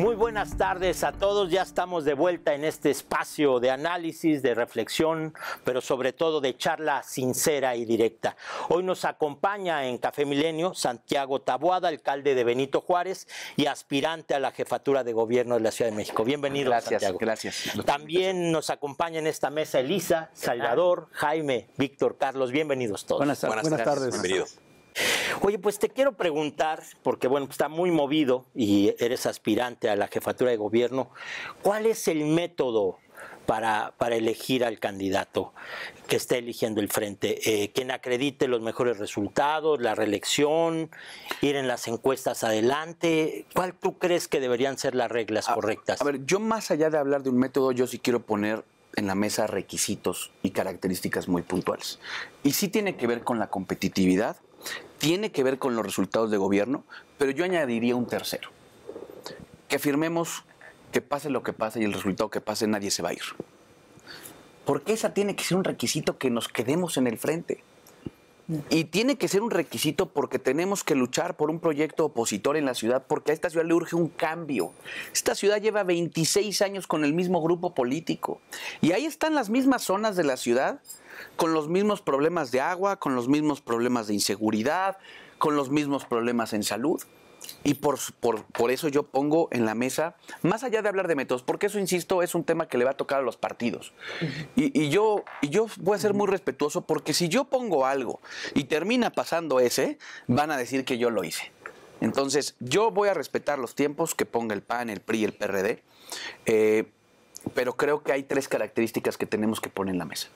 Muy buenas tardes a todos, ya estamos de vuelta en este espacio de análisis, de reflexión, pero sobre todo de charla sincera y directa. Hoy nos acompaña en Café Milenio Santiago Tabuada, alcalde de Benito Juárez y aspirante a la jefatura de gobierno de la Ciudad de México. Bienvenido, gracias, Santiago. Gracias. También nos acompaña en esta mesa Elisa, Salvador, Jaime, Víctor, Carlos. Bienvenidos todos. Buenas, buenas tardes. Oye, pues te quiero preguntar, porque bueno, está muy movido y eres aspirante a la jefatura de gobierno, ¿cuál es el método para, elegir al candidato que está eligiendo el frente? Eh, ¿Quién acredite los mejores resultados, la reelección, ir en las encuestas adelante? ¿Cuál tú crees que deberían ser las reglas correctas? A ver, yo más allá de hablar de un método, yo sí quiero poner en la mesa requisitos y características muy puntuales. Y sí tiene que ver con la competitividad tiene que ver con los resultados de gobierno, pero yo añadiría un tercero. Que afirmemos que pase lo que pase y el resultado que pase, nadie se va a ir. Porque esa tiene que ser un requisito que nos quedemos en el frente. Mm. Y tiene que ser un requisito porque tenemos que luchar por un proyecto opositor en la ciudad, porque a esta ciudad le urge un cambio. Esta ciudad lleva 26 años con el mismo grupo político. Y ahí están las mismas zonas de la ciudad con los mismos problemas de agua, con los mismos problemas de inseguridad, con los mismos problemas en salud. Y por, eso yo pongo en la mesa, más allá de hablar de métodos, porque eso, insisto, es un tema que le va a tocar a los partidos. Y, yo, yo voy a ser muy respetuoso porque si yo pongo algo y termina pasando ese, van a decir que yo lo hice. Entonces, yo voy a respetar los tiempos que ponga el PAN, el PRI el PRD, eh, pero creo que hay tres características que tenemos que poner en la mesa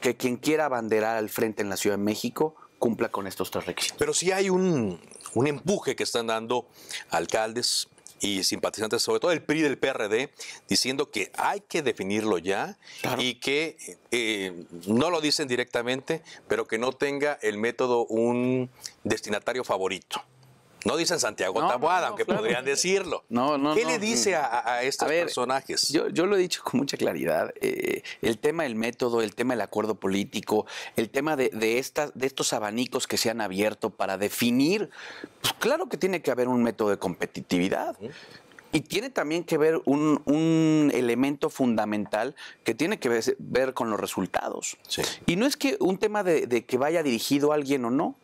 que quien quiera abanderar al frente en la Ciudad de México cumpla con estos tres requisitos. Pero sí hay un, empuje que están dando alcaldes y simpatizantes, sobre todo el PRI del PRD, diciendo que hay que definirlo ya y que eh, no lo dicen directamente, pero que no tenga el método un destinatario favorito. No dicen Santiago Taboada, aunque podrían decirlo. ¿Qué le dice a, estos personajes? Yo, lo he dicho con mucha claridad. Eh, el tema del método, el tema del acuerdo político, el tema de, estas, de estos abanicos que se han abierto para definir, pues claro que tiene que haber un método de competitividad. Y tiene también que ver un, elemento fundamental que tiene que ver, con los resultados. Y no es que un tema de, de que vaya dirigido a alguien o no.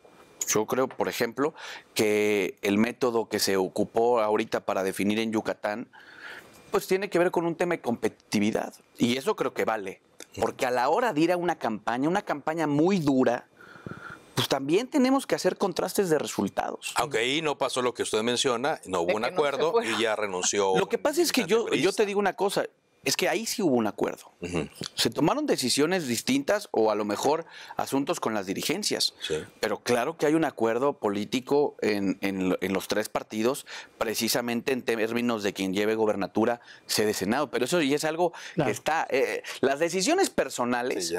Yo creo, por ejemplo, que el método que se ocupó ahorita para definir en Yucatán, pues tiene que ver con un tema de competitividad. Y eso creo que vale. Porque a la hora de ir a una campaña, una campaña muy dura, pues también tenemos que hacer contrastes de resultados. Aunque ahí no pasó lo que usted menciona, no hubo un acuerdo y ya renunció. Lo que pasa es que yo, yo te digo una cosa, es que ahí sí hubo un acuerdo. Se tomaron decisiones distintas o a lo mejor asuntos con las dirigencias. Pero claro que hay un acuerdo político en, los tres partidos, precisamente en términos de quien lleve gobernatura, sede Senado. Pero eso ya es algo que está. Eh, eh, las decisiones personales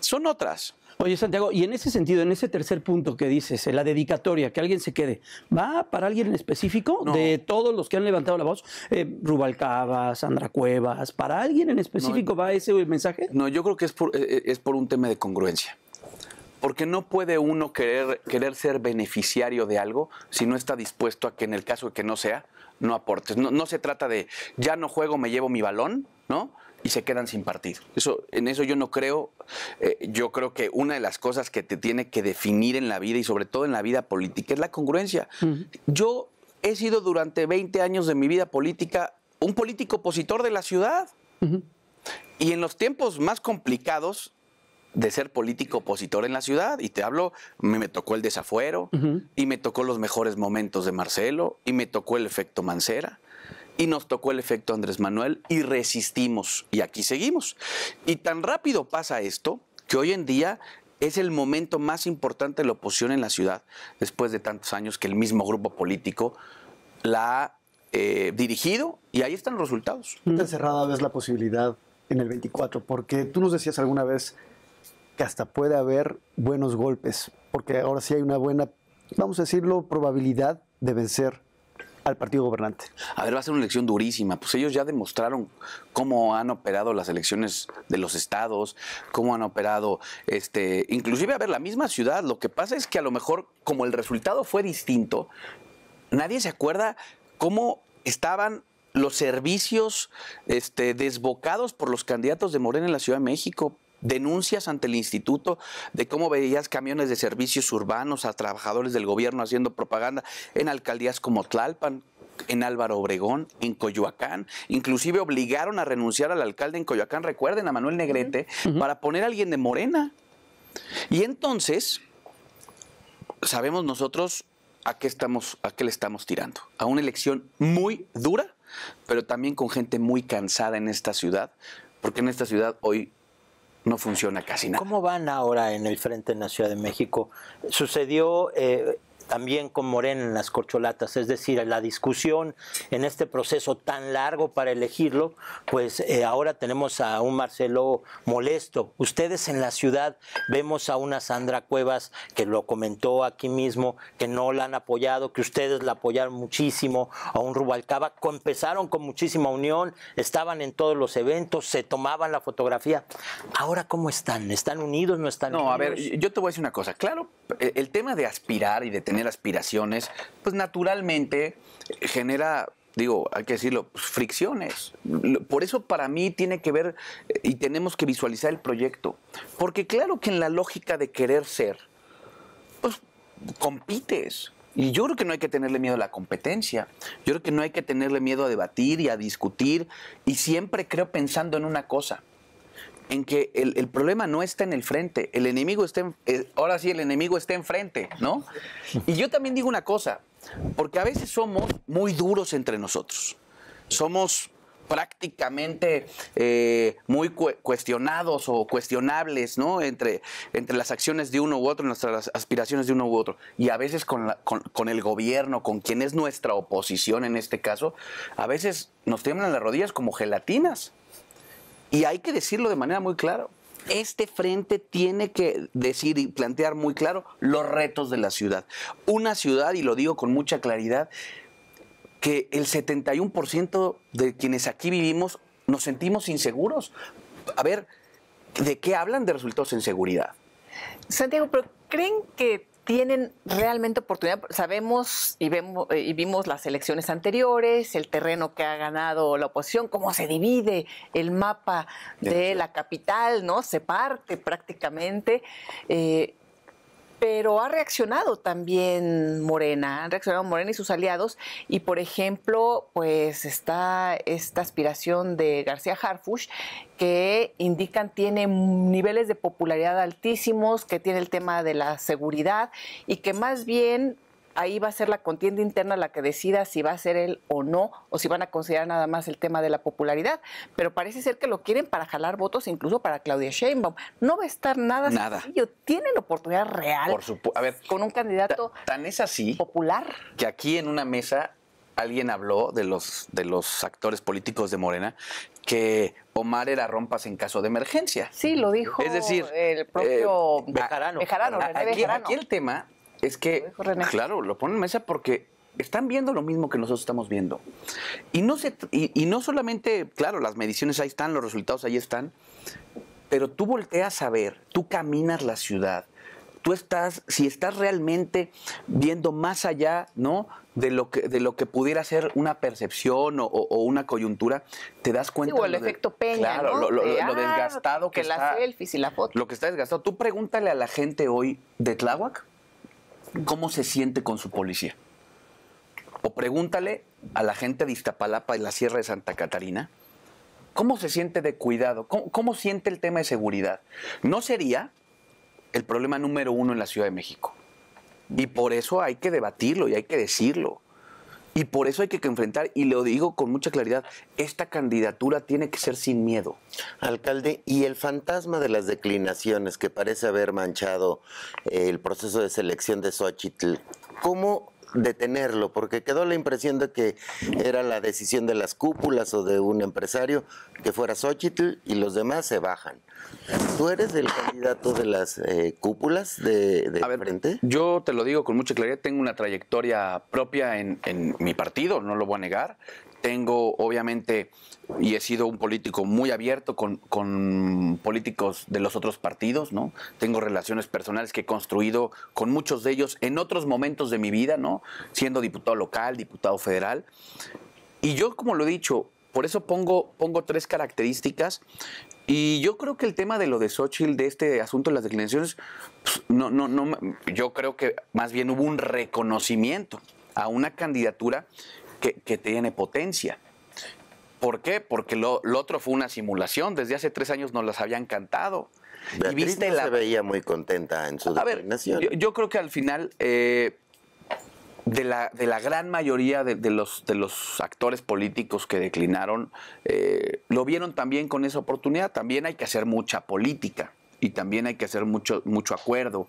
son otras. Oye, Santiago, y en ese sentido, en ese tercer punto que dices, la dedicatoria, que alguien se quede, ¿va para alguien en específico? De todos los que han levantado la voz, eh, Rubalcaba, Sandra Cuevas, ¿para alguien en específico va ese mensaje? No, yo creo que es por, eh, es por un tema de congruencia porque no puede uno querer, querer ser beneficiario de algo si no está dispuesto a que en el caso de que no sea, no aportes. no se trata de ya no juego, me llevo mi balón, ¿no? y se quedan sin partido. Eso, en eso yo no creo. Eh, yo creo que una de las cosas que te tiene que definir en la vida y sobre todo en la vida política es la congruencia. Yo he sido durante 20 años de mi vida política un político opositor de la ciudad. Y en los tiempos más complicados de ser político opositor en la ciudad, y te hablo, me, tocó el desafuero, y me tocó los mejores momentos de Marcelo, y me tocó el efecto Mancera, y nos tocó el efecto Andrés Manuel y resistimos y aquí seguimos. Y tan rápido pasa esto que hoy en día es el momento más importante de la oposición en la ciudad, después de tantos años que el mismo grupo político la ha eh, dirigido y ahí están los resultados. Tan cerrada ves la posibilidad en el 24, porque tú nos decías alguna vez que hasta puede haber buenos golpes, porque ahora sí hay una buena, vamos a decirlo, probabilidad de vencer al partido gobernante. A ver, va a ser una elección durísima. Pues ellos ya demostraron cómo han operado las elecciones de los estados, cómo han operado, este, inclusive, a ver, la misma ciudad. Lo que pasa es que a lo mejor, como el resultado fue distinto, nadie se acuerda cómo estaban los servicios este, desbocados por los candidatos de Morena en la Ciudad de México, denuncias ante el instituto de cómo veías camiones de servicios urbanos a trabajadores del gobierno haciendo propaganda en alcaldías como Tlalpan, en Álvaro Obregón, en Coyoacán. Inclusive obligaron a renunciar al alcalde en Coyoacán, recuerden, a Manuel Negrete, para poner a alguien de Morena. Y entonces, sabemos nosotros a qué, estamos, a qué le estamos tirando. A una elección muy dura, pero también con gente muy cansada en esta ciudad, porque en esta ciudad hoy no funciona casi nada. ¿Cómo van ahora en el frente en la Ciudad de México? Sucedió eh, también con Morena en las corcholatas, es decir, la discusión en este proceso tan largo para elegirlo, pues eh, ahora tenemos a un Marcelo molesto. Ustedes en la ciudad vemos a una Sandra Cuevas que lo comentó aquí mismo, que no la han apoyado, que ustedes la apoyaron muchísimo, a un Rubalcaba, empezaron con muchísima unión, estaban en todos los eventos, se tomaban la fotografía. Ahora, ¿cómo están? ¿Están unidos? ¿No están unidos? No, a ver, yo te voy a decir una cosa. Claro, el tema de aspirar y de tener aspiraciones, pues naturalmente eh, genera digo, hay que decirlo, pues, fricciones. Por eso para mí tiene que ver eh, y tenemos que visualizar el proyecto. Porque claro que en la lógica de querer ser, pues compites. Y yo creo que no hay que tenerle miedo a la competencia. Yo creo que no hay que tenerle miedo a debatir y a discutir. Y siempre creo pensando en una cosa en que el, problema no está en el frente, el enemigo está, en, eh, ahora sí el enemigo está enfrente, ¿no? Y yo también digo una cosa, porque a veces somos muy duros entre nosotros, somos prácticamente eh, muy cuestionados o cuestionables, ¿no? Entre, entre las acciones de uno u otro, nuestras aspiraciones de uno u otro. Y a veces con, con, el gobierno, con quien es nuestra oposición en este caso, a veces nos tiemblan las rodillas como gelatinas. Y hay que decirlo de manera muy clara. Este frente tiene que decir y plantear muy claro los retos de la ciudad. Una ciudad, y lo digo con mucha claridad, que el 71% de quienes aquí vivimos nos sentimos inseguros. A ver, ¿de qué hablan de resultados en seguridad? Santiago, pero ¿creen que tienen realmente oportunidad. Sabemos y, vemos, eh, y vimos las elecciones anteriores, el terreno que ha ganado la oposición, cómo se divide el mapa de la capital, ¿no? Se parte prácticamente. Eh, pero ha reaccionado también Morena, han reaccionado Morena y sus aliados, y por ejemplo, pues está esta aspiración de García Harfush, que indican tiene niveles de popularidad altísimos, que tiene el tema de la seguridad y que más bien ahí va a ser la contienda interna la que decida si va a ser él o no, o si van a considerar nada más el tema de la popularidad. Pero parece ser que lo quieren para jalar votos, incluso para Claudia Sheinbaum. No va a estar nada, nada. sencillo. Tienen oportunidad real Por ver, con un candidato tan es así, popular. Que aquí en una mesa alguien habló de los, de los actores políticos de Morena que Omar era rompas en caso de emergencia. Sí, lo dijo es decir, el propio eh, Bejarano. aquí, el tema es que, claro, lo ponen en mesa porque están viendo lo mismo que nosotros estamos viendo. Y no, se, y, no solamente, claro, las mediciones ahí están, los resultados ahí están, pero tú volteas a ver, tú caminas la ciudad, tú estás, si estás realmente viendo más allá, ¿no? De lo que, de lo que pudiera ser una percepción o, una coyuntura, te das cuenta. o el efecto peña. Claro, lo, ah, desgastado que, está. y Lo que está desgastado. Tú pregúntale a la gente hoy de Tláhuac cómo se siente con su policía. O pregúntale a la gente de Iztapalapa y la Sierra de Santa Catarina, ¿cómo se siente de cuidado? ¿Cómo, cómo siente el tema de seguridad? No sería el problema número uno en la Ciudad de México. Y por eso hay que debatirlo y hay que decirlo. Y por eso hay que enfrentar, y lo digo con mucha claridad, esta candidatura tiene que ser sin miedo. Alcalde, y el fantasma de las declinaciones que parece haber manchado eh, el proceso de selección de Xochitl, ¿cómo detenerlo, porque quedó la impresión de que era la decisión de las cúpulas o de un empresario que fuera Xochitl y los demás se bajan. ¿Tú eres el candidato de las eh, cúpulas de, frente? Yo te lo digo con mucha claridad, tengo una trayectoria propia en, mi partido, no lo voy a negar. Tengo, obviamente, y he sido un político muy abierto con, políticos de los otros partidos, ¿no? Tengo relaciones personales que he construido con muchos de ellos en otros momentos de mi vida, ¿no? Siendo diputado local, diputado federal. Y yo, como lo he dicho, por eso pongo, pongo tres características y yo creo que el tema de lo de Xochitl, de este asunto de las declinaciones, pues, no, no, no, yo creo que más bien hubo un reconocimiento a una candidatura que, tiene potencia. ¿Por qué? Porque lo, otro fue una simulación. Desde hace tres años nos las habían cantado. y viste se veía muy contenta en su a yo, creo que al final eh, de la, gran mayoría de, los, de los actores políticos que declinaron, eh, lo vieron también con esa oportunidad. También hay que hacer mucha política y también hay que hacer mucho, mucho acuerdo.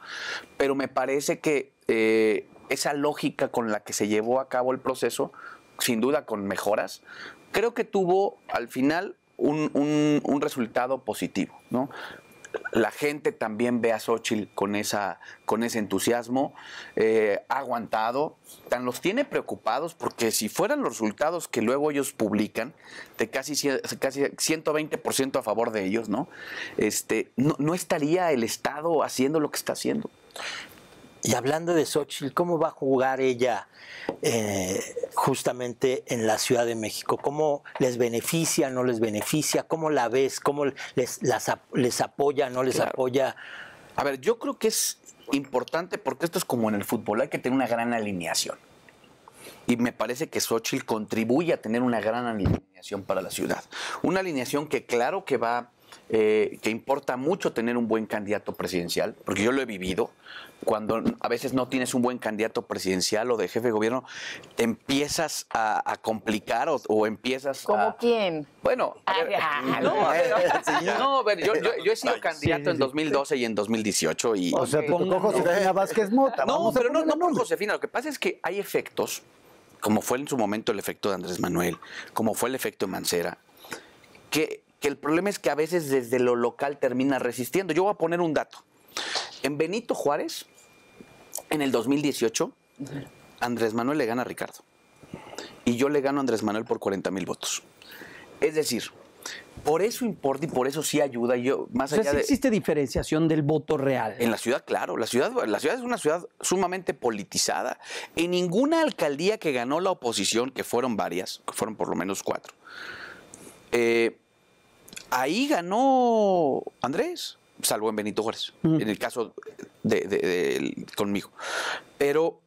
Pero me parece que eh, esa lógica con la que se llevó a cabo el proceso, sin duda con mejoras, creo que tuvo al final un, un resultado positivo. ¿no? la gente también ve a Xochitl con, esa, con ese entusiasmo, eh, aguantado, tan los tiene preocupados porque si fueran los resultados que luego ellos publican, de casi, casi 120% a favor de ellos, ¿no? Este, No estaría el Estado haciendo lo que está haciendo. Y hablando de Xochitl, ¿cómo va a jugar ella eh, justamente en la Ciudad de México? ¿Cómo les beneficia, no les beneficia? ¿Cómo la ves? ¿Cómo les, les apoya, no les apoya? A ver, yo creo que es importante porque esto es como en el fútbol, hay que tener una gran alineación. Y me parece que Xochitl contribuye a tener una gran alineación para la ciudad. Una alineación que claro que va eh, que importa mucho tener un buen candidato presidencial, porque yo lo he vivido, cuando a veces no tienes un buen candidato presidencial o de jefe de gobierno, te empiezas a, complicar o, empiezas ¿Cómo quién? Bueno, no, yo, he sido candidato en 2012 y en 2018 y... O sea, te José Josefina Vázquez Mota. No, pero no, no por Josefina, lo que pasa es que hay efectos, como fue en su momento el efecto de Andrés Manuel, como fue el efecto de Mancera, que que el problema es que a veces desde lo local termina resistiendo. Yo voy a poner un dato. En Benito Juárez, en el 2018, Andrés Manuel le gana a Ricardo. Y yo le gano a Andrés Manuel por 40 mil votos. Es decir, por eso importa y por eso sí ayuda. Yo, más existe diferenciación del voto real. En la ciudad, claro. La ciudad, la ciudad es una ciudad sumamente politizada. En ninguna alcaldía que ganó la oposición, que fueron varias, que fueron por lo menos cuatro, eh, ahí ganó Andrés, salvo en Benito Juárez, en el caso de, conmigo. Pero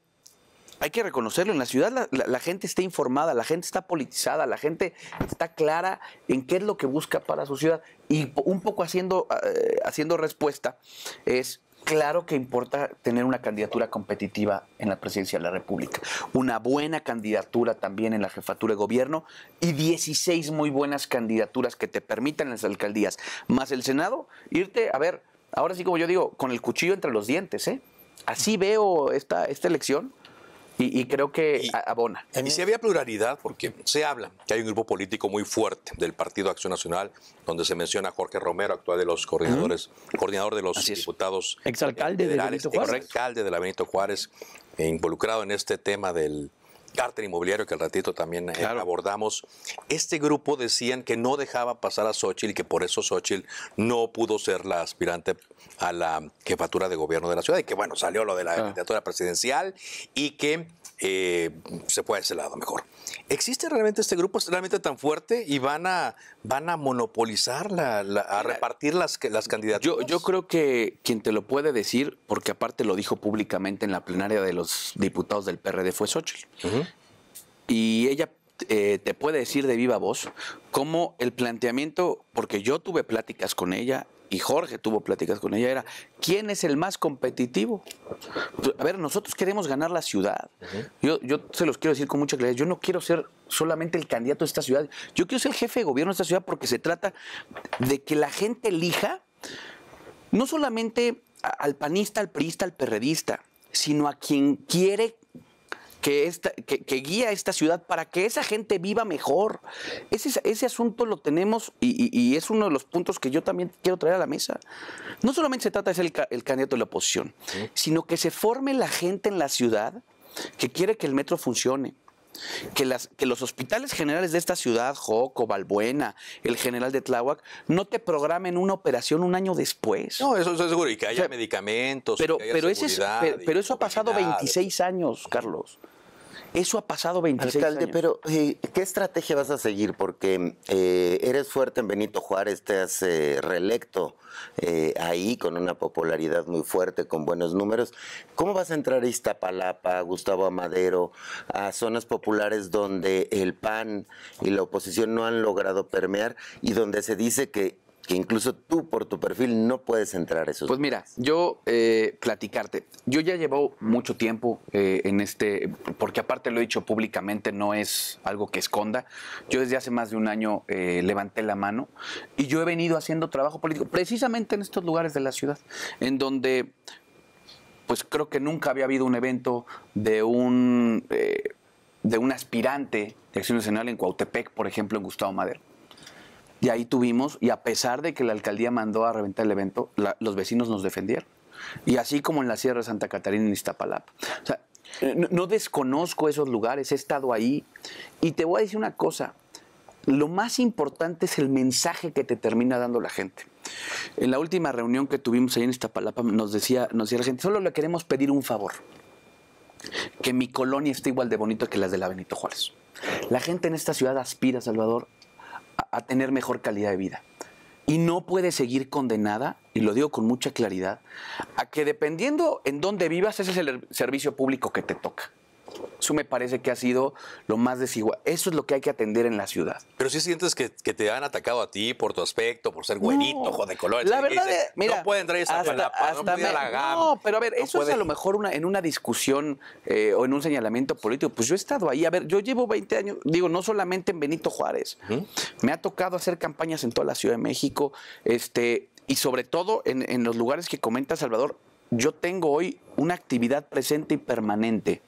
hay que reconocerlo, en la ciudad la, gente está informada, la gente está politizada, la gente está clara en qué es lo que busca para su ciudad. Y un poco haciendo, eh, haciendo respuesta es Claro que importa tener una candidatura competitiva en la presidencia de la República, una buena candidatura también en la jefatura de gobierno y 16 muy buenas candidaturas que te permitan las alcaldías, más el Senado, irte, a ver, ahora sí como yo digo, con el cuchillo entre los dientes, ¿eh? Así veo esta, esta elección y, creo que abona. Y si había pluralidad, porque se habla que hay un grupo político muy fuerte del Partido Acción Nacional, donde se menciona a Jorge Romero, actual de los coordinadores, coordinador de los diputados. Exalcalde de la Benito Juárez. Exalcalde de la Benito Juárez, e involucrado en este tema del Cártel Inmobiliario, que al ratito también eh, abordamos. Este grupo decían que no dejaba pasar a Xochitl y que por eso Xochitl no pudo ser la aspirante a la jefatura de gobierno de la ciudad. Y que bueno, salió lo de la ah. candidatura presidencial y que eh, se fue a ese lado mejor. ¿Existe realmente este grupo? realmente tan fuerte? ¿Y van a, van a monopolizar, la, a repartir las, las candidaturas? Yo, yo creo que quien te lo puede decir, porque aparte lo dijo públicamente en la plenaria de los diputados del PRD, fue Xochitl y ella eh, te puede decir de viva voz cómo el planteamiento, porque yo tuve pláticas con ella y Jorge tuvo pláticas con ella, era ¿quién es el más competitivo? A ver, nosotros queremos ganar la ciudad. yo, yo se los quiero decir con mucha claridad, yo no quiero ser solamente el candidato de esta ciudad, yo quiero ser el jefe de gobierno de esta ciudad porque se trata de que la gente elija no solamente al panista, al priista, al perredista, sino a quien quiere que, esta, que, guía esta ciudad para que esa gente viva mejor. Ese, ese asunto lo tenemos y, es uno de los puntos que yo también quiero traer a la mesa. No solamente se trata de ser el, el candidato de la oposición, sino que se forme la gente en la ciudad que quiere que el metro funcione, que, que los hospitales generales de esta ciudad, Joco, Balbuena, el general de Tláhuac, no te programen una operación un año después. No, eso, es seguro, y que haya medicamentos, pero, que haya pero, pero eso ha pasado 26 años, Carlos. Eso ha pasado 26 Alcalde, años. pero eh, ¿qué estrategia vas a seguir? Porque eh, eres fuerte en Benito Juárez, te has eh, reelecto ahí con una popularidad muy fuerte, con buenos números. ¿Cómo vas a entrar a Iztapalapa, a Gustavo Amadero, a zonas populares donde el PAN y la oposición no han logrado permear y donde se dice que que incluso tú por tu perfil no puedes entrar a esos. Pues mira, yo eh, platicarte, yo ya llevo mucho tiempo eh, en este, porque aparte lo he dicho públicamente, no es algo que esconda. Yo desde hace más de un año eh, levanté la mano y yo he venido haciendo trabajo político precisamente en estos lugares de la ciudad, en donde pues creo que nunca había habido un evento de un de un aspirante de Acción Nacional en Cuautepec, por ejemplo, en Gustavo Madero. Y ahí tuvimos, y a pesar de que la alcaldía mandó a reventar el evento, los vecinos nos defendieron. Y así como en la Sierra de Santa Catarina en Iztapalapa. O sea, no, desconozco esos lugares, he estado ahí. Y te voy a decir una cosa, lo más importante es el mensaje que te termina dando la gente. En la última reunión que tuvimos ahí en Iztapalapa nos decía, nos decía la gente, solo le queremos pedir un favor, que mi colonia esté igual de bonito que las de la Benito Juárez. La gente en esta ciudad aspira, Salvador, a, tener mejor calidad de vida. Y no puede seguir condenada, y lo digo con mucha claridad, a que dependiendo en dónde vivas, ese es el servicio público que te toca. Eso me parece que ha sido lo más desigual. Eso es lo que hay que atender en la ciudad. Pero si sientes que, te han atacado a ti por tu aspecto, por ser güerito, no. de color. La verdad, es, mira, no pueden traer esa hasta, la no pero a ver, eso es a lo mejor una, en una discusión eh, o en un señalamiento político. Pues yo he estado ahí. A ver, yo llevo 20 años, digo, no solamente en Benito Juárez. Me ha tocado hacer campañas en toda la Ciudad de México, este, y sobre todo en los lugares que comenta Salvador, yo tengo hoy una actividad presente y permanente.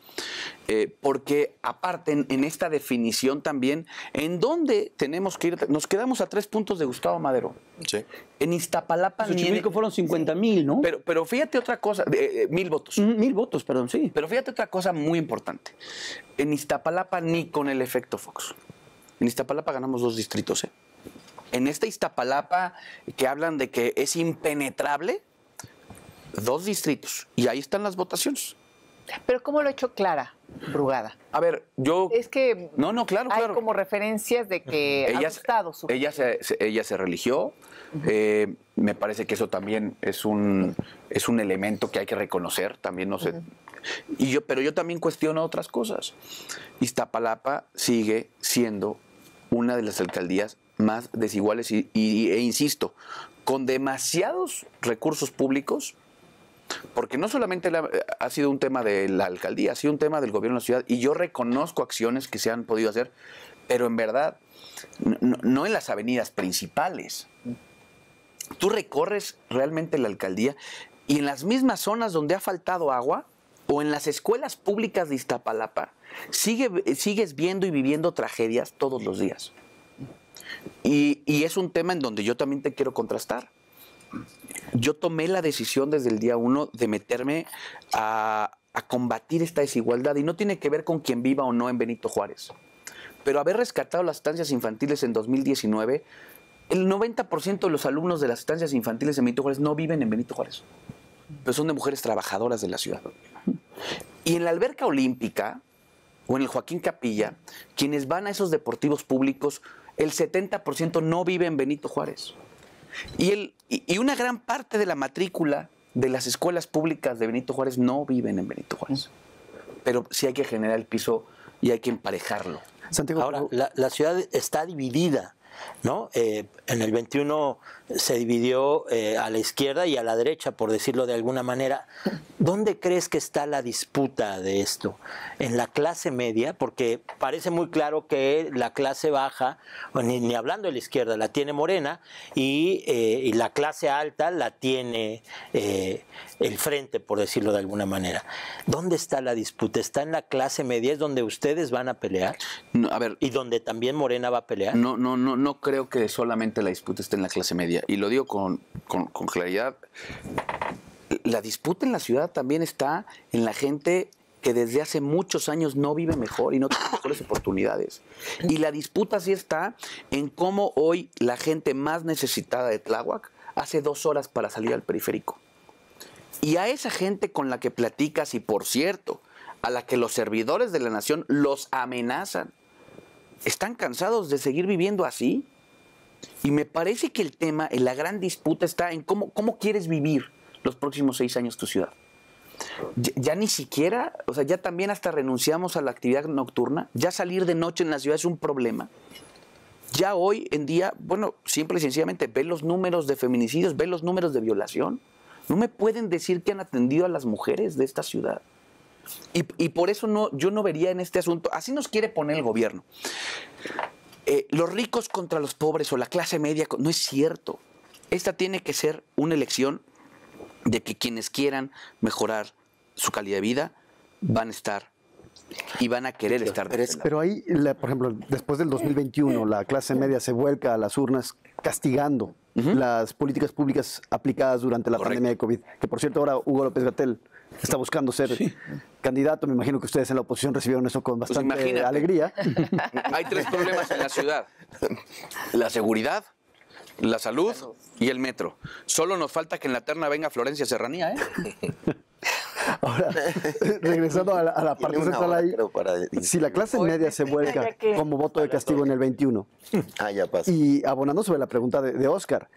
Eh, porque aparte en, esta definición también, ¿en dónde tenemos que ir? Nos quedamos a tres puntos de Gustavo Madero. Sí. En Iztapalapa... En en... fueron 50 mil, ¿no? Pero, pero fíjate otra cosa, eh, mil votos. Mm, mil votos, perdón, sí. Pero fíjate otra cosa muy importante. En Iztapalapa ni con el efecto Fox. En Iztapalapa ganamos dos distritos, ¿eh? En esta Iztapalapa que hablan de que es impenetrable, dos distritos y ahí están las votaciones. Pero ¿cómo lo ha hecho Clara Brugada? A ver, yo... Es que no, no, claro, hay como referencias de que ella, ha gustado su... Ella se, ella se religió. Eh, me parece que eso también es un, es un elemento que hay que reconocer. También no sé... y yo, pero yo también cuestiono otras cosas. Iztapalapa sigue siendo una de las alcaldías más desiguales y e insisto, con demasiados recursos públicos porque no solamente ha sido un tema de la alcaldía, ha sido un tema del gobierno de la ciudad y yo reconozco acciones que se han podido hacer, pero en verdad no, en las avenidas principales. Tú recorres realmente la alcaldía y en las mismas zonas donde ha faltado agua o en las escuelas públicas de Iztapalapa, sigues viendo y viviendo tragedias todos los días. y es un tema en donde yo también te quiero contrastar yo tomé la decisión desde el día uno de meterme a, a combatir esta desigualdad y no tiene que ver con quien viva o no en Benito Juárez. Pero haber rescatado las estancias infantiles en 2019, el 90% de los alumnos de las estancias infantiles en Benito Juárez no viven en Benito Juárez, pero pues son de mujeres trabajadoras de la ciudad. Y en la alberca olímpica o en el Joaquín Capilla, quienes van a esos deportivos públicos, el 70% no vive en Benito Juárez. Y, el, y una gran parte de la matrícula de las escuelas públicas de Benito Juárez no viven en Benito Juárez. Pero sí hay que generar el piso y hay que emparejarlo. Ahora, la ciudad está dividida ¿no? Eh, en el 21 se dividió eh, a la izquierda y a la derecha, por decirlo de alguna manera. ¿Dónde crees que está la disputa de esto? ¿En la clase media? Porque parece muy claro que la clase baja, ni, hablando de la izquierda, la tiene Morena y, eh, y la clase alta la tiene el frente, por decirlo de alguna manera. ¿Dónde está la disputa? ¿Está en la clase media? ¿Es donde ustedes van a pelear? a ver. ¿Y donde también Morena va a pelear? No, no, no, no creo que solamente la disputa esté en la clase media. Y lo digo con, con claridad. La disputa en la ciudad también está en la gente que desde hace muchos años no vive mejor y no tiene mejores oportunidades. Y la disputa sí está en cómo hoy la gente más necesitada de Tláhuac hace dos horas para salir al periférico. Y a esa gente con la que platicas y por cierto, a la que los servidores de la nación los amenazan, están cansados de seguir viviendo así. Y me parece que el tema, eh, la gran disputa está en cómo, quieres vivir los próximos seis años tu ciudad. Ya, ni siquiera, o sea, ya también hasta renunciamos a la actividad nocturna. Ya salir de noche en la ciudad es un problema. Ya hoy en día, bueno, simple y sencillamente ve los números de feminicidios, ve los números de violación. No me pueden decir que han atendido a las mujeres de esta ciudad. Y, por eso no, yo no vería en este asunto, así nos quiere poner el gobierno. Eh, los ricos contra los pobres o la clase media, no es cierto. Esta tiene que ser una elección de que quienes quieran mejorar su calidad de vida van a estar y van a querer estar. Este pero, ahí, por ejemplo, después del 2021, la clase media se vuelca a las urnas castigando las políticas públicas aplicadas durante la pandemia de COVID. Que por cierto, ahora Hugo López Gatel está buscando ser candidato. Me imagino que ustedes en la oposición recibieron eso con pues bastante alegría. Hay tres problemas en la ciudad. La seguridad, la salud y el metro. Solo nos falta que en la terna venga Florencia Serranía, ¿eh? Ahora, regresando a la, parte central ahí, si la clase media se vuelca como voto de castigo en el 21, ah, ya pasa. y abonando sobre la pregunta de, Oscar,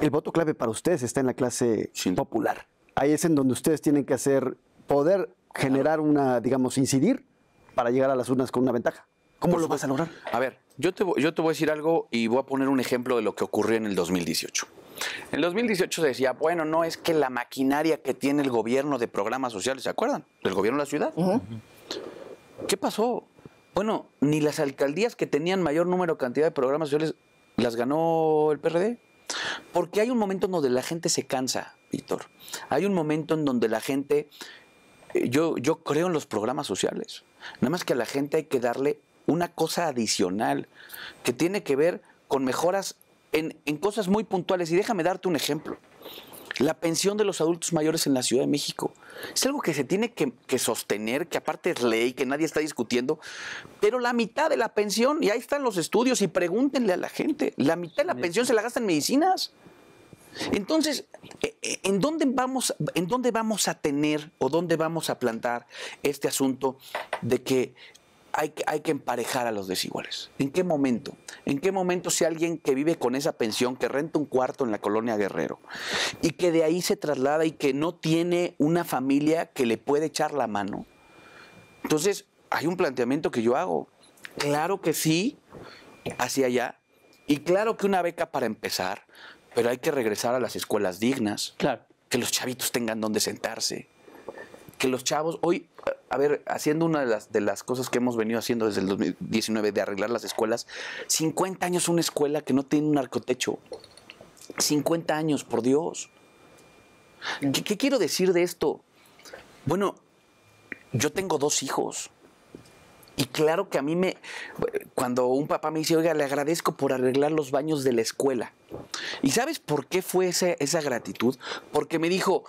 el voto clave para ustedes está en la clase popular. Ahí es en donde ustedes tienen que hacer, poder generar una, digamos, incidir para llegar a las urnas con una ventaja. ¿Cómo lo vas a lograr? A ver, yo te, yo te voy a decir algo y voy a poner un ejemplo de lo que ocurrió en el 2018. En 2018 se decía, bueno, no es que la maquinaria que tiene el gobierno de programas sociales, ¿se acuerdan? Del gobierno de la ciudad. ¿Qué pasó? Bueno, ni las alcaldías que tenían mayor número o cantidad de programas sociales las ganó el PRD. Porque hay un momento en donde la gente se cansa, Víctor. Hay un momento en donde la gente, eh, yo, yo creo en los programas sociales. Nada más que a la gente hay que darle una cosa adicional que tiene que ver con mejoras en, cosas muy puntuales. Y déjame darte un ejemplo. La pensión de los adultos mayores en la Ciudad de México. Es algo que se tiene que, sostener, que aparte es ley, que nadie está discutiendo, pero la mitad de la pensión, y ahí están los estudios, y pregúntenle a la gente, la mitad de la pensión se la gasta en medicinas. Entonces, eh, eh, ¿en dónde vamos, en dónde vamos a tener o dónde vamos a plantar este asunto de que hay, hay que emparejar a los desiguales. ¿En qué momento? ¿En qué momento si alguien que vive con esa pensión, que renta un cuarto en la colonia Guerrero y que de ahí se traslada y que no tiene una familia que le puede echar la mano? Entonces, hay un planteamiento que yo hago. Claro que sí, hacia allá. Y claro que una beca para empezar, pero hay que regresar a las escuelas dignas. Claro. Que los chavitos tengan donde sentarse que los chavos hoy, a ver, haciendo una de las, de las cosas que hemos venido haciendo desde el 2019 de arreglar las escuelas, 50 años una escuela que no tiene un arcotecho. 50 años, por Dios. ¿Qué, qué quiero decir de esto? Bueno, yo tengo dos hijos. Y claro que a mí me, cuando un papá me dice, oiga, le agradezco por arreglar los baños de la escuela. ¿Y sabes por qué fue esa gratitud? Porque me dijo,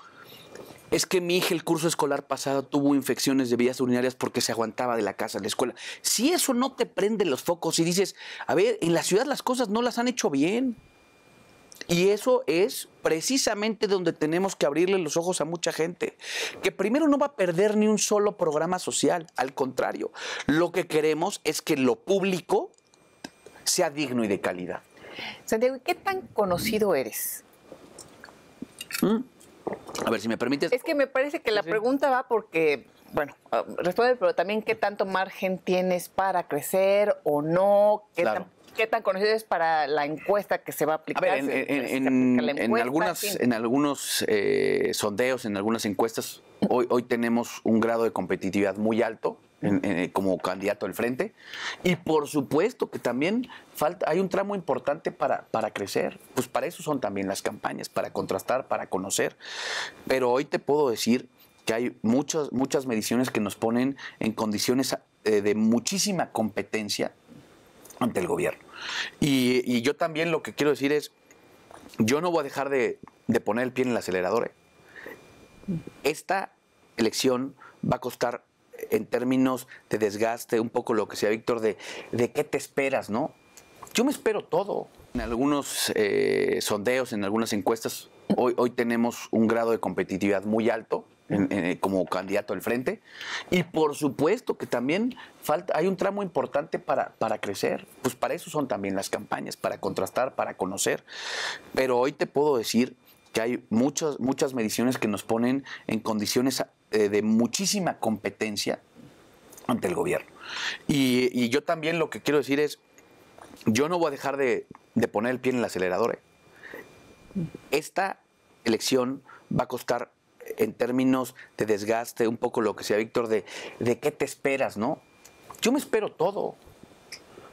es que mi hija el curso escolar pasado tuvo infecciones de vías urinarias porque se aguantaba de la casa a la escuela. Si eso no te prende los focos y dices, a ver, en la ciudad las cosas no las han hecho bien. Y eso es precisamente donde tenemos que abrirle los ojos a mucha gente, que primero no va a perder ni un solo programa social, al contrario, lo que queremos es que lo público sea digno y de calidad. Santiago, ¿qué tan conocido eres? ¿Mm? A ver, si me permites. Es que me parece que la pregunta va porque, bueno, ah, responde, pero también qué tanto margen tienes para crecer o no, qué tan qué conocido es para la encuesta que se va a aplicar? en, algunas, en algunos eh, sondeos, en algunas encuestas, hoy, hoy tenemos un grado de competitividad muy alto eh, como candidato al frente. Y por supuesto que también falta, hay un tramo importante para, para crecer. Pues para eso son también las campañas, para contrastar, para conocer. Pero hoy te puedo decir que hay muchas, muchas mediciones que nos ponen en condiciones eh, de muchísima competencia ante el gobierno. Y, yo también lo que quiero decir es, yo no voy a dejar de, de poner el pie en el acelerador. ¿eh? Esta elección va a costar en términos de desgaste, un poco lo que decía Víctor, de, de qué te esperas, ¿no? Yo me espero todo. En algunos eh, sondeos, en algunas encuestas, hoy, hoy tenemos un grado de competitividad muy alto, eh, como candidato al frente. Y por supuesto que también falta, hay un tramo importante para, para crecer. Pues para eso son también las campañas, para contrastar, para conocer. Pero hoy te puedo decir que hay muchas, muchas mediciones que nos ponen en condiciones eh, de muchísima competencia ante el gobierno. Y, yo también lo que quiero decir es, yo no voy a dejar de, poner el pie en el acelerador. ¿eh? Esta elección va a costar en términos de desgaste, un poco lo que sea Víctor, de, qué te esperas, ¿no? Yo me espero todo.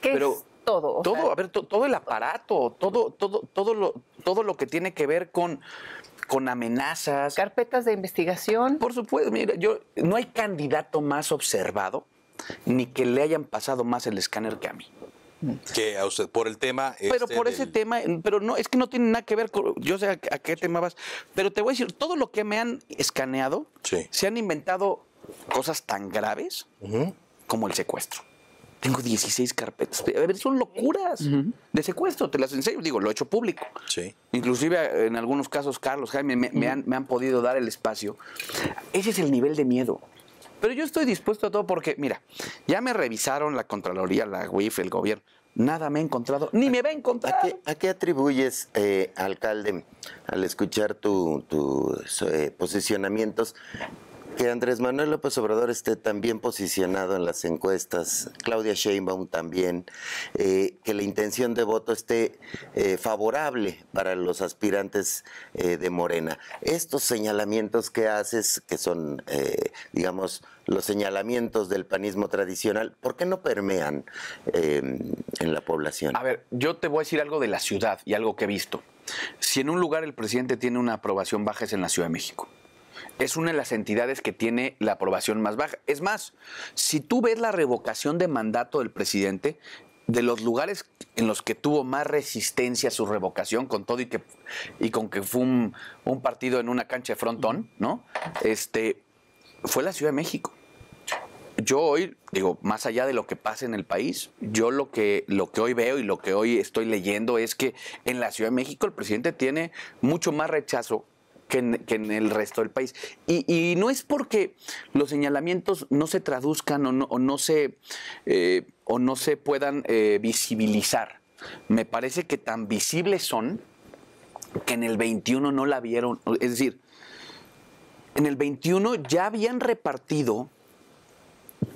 ¿Qué pero es todo? todo, a ver, todo el aparato, todo, todo, todo lo, todo lo que tiene que ver con con amenazas. Carpetas de investigación. Por supuesto, mira, yo no hay candidato más observado ni que le hayan pasado más el escáner que a mí. Que a usted, por el tema. Pero este por ese tema, pero no, es que no tiene nada que ver con. Yo sé a, qué tema vas, pero te voy a decir, todo lo que me han escaneado, se han inventado cosas tan graves como el secuestro. Tengo 16 carpetas. A ver, son locuras de secuestro, te las enseño. Digo, lo he hecho público. Sí. Inclusive eh, en algunos casos, Carlos, Jaime, me, han, podido dar el espacio. Ese es el nivel de miedo. Pero yo estoy dispuesto a todo porque, mira, ya me revisaron la Contraloría, la UIF, el gobierno. Nada me ha encontrado, ni me va a encontrar. ¿A qué, atribuyes, eh, alcalde, al escuchar tus eh, posicionamientos, que Andrés Manuel López Obrador esté tan bien posicionado en las encuestas, Claudia Sheinbaum también, eh, que la intención de voto esté eh, favorable para los aspirantes eh, de Morena. Estos señalamientos que haces, que son, digamos, los señalamientos del panismo tradicional, ¿por qué no permean em, en la población? A ver, yo te voy a decir algo de la ciudad y algo que he visto. Si en un lugar el presidente tiene una aprobación baja es en la Ciudad de México es una de las entidades que tiene la aprobación más baja. Es más, si tú ves la revocación de mandato del presidente, de los lugares en los que tuvo más resistencia a su revocación, con todo y que y con que fue un, partido en una cancha de frontón, ¿no? Este fue la Ciudad de México. Yo hoy, digo, más allá de lo que pasa en el país, yo lo que, lo que hoy veo y lo que hoy estoy leyendo es que en la Ciudad de México el presidente tiene mucho más rechazo que en, el resto del país. Y, no es porque los señalamientos no se traduzcan o no, se, eh, o no se puedan eh, visibilizar. Me parece que tan visibles son que en el 21 no la vieron. Es decir, en el 21 ya habían repartido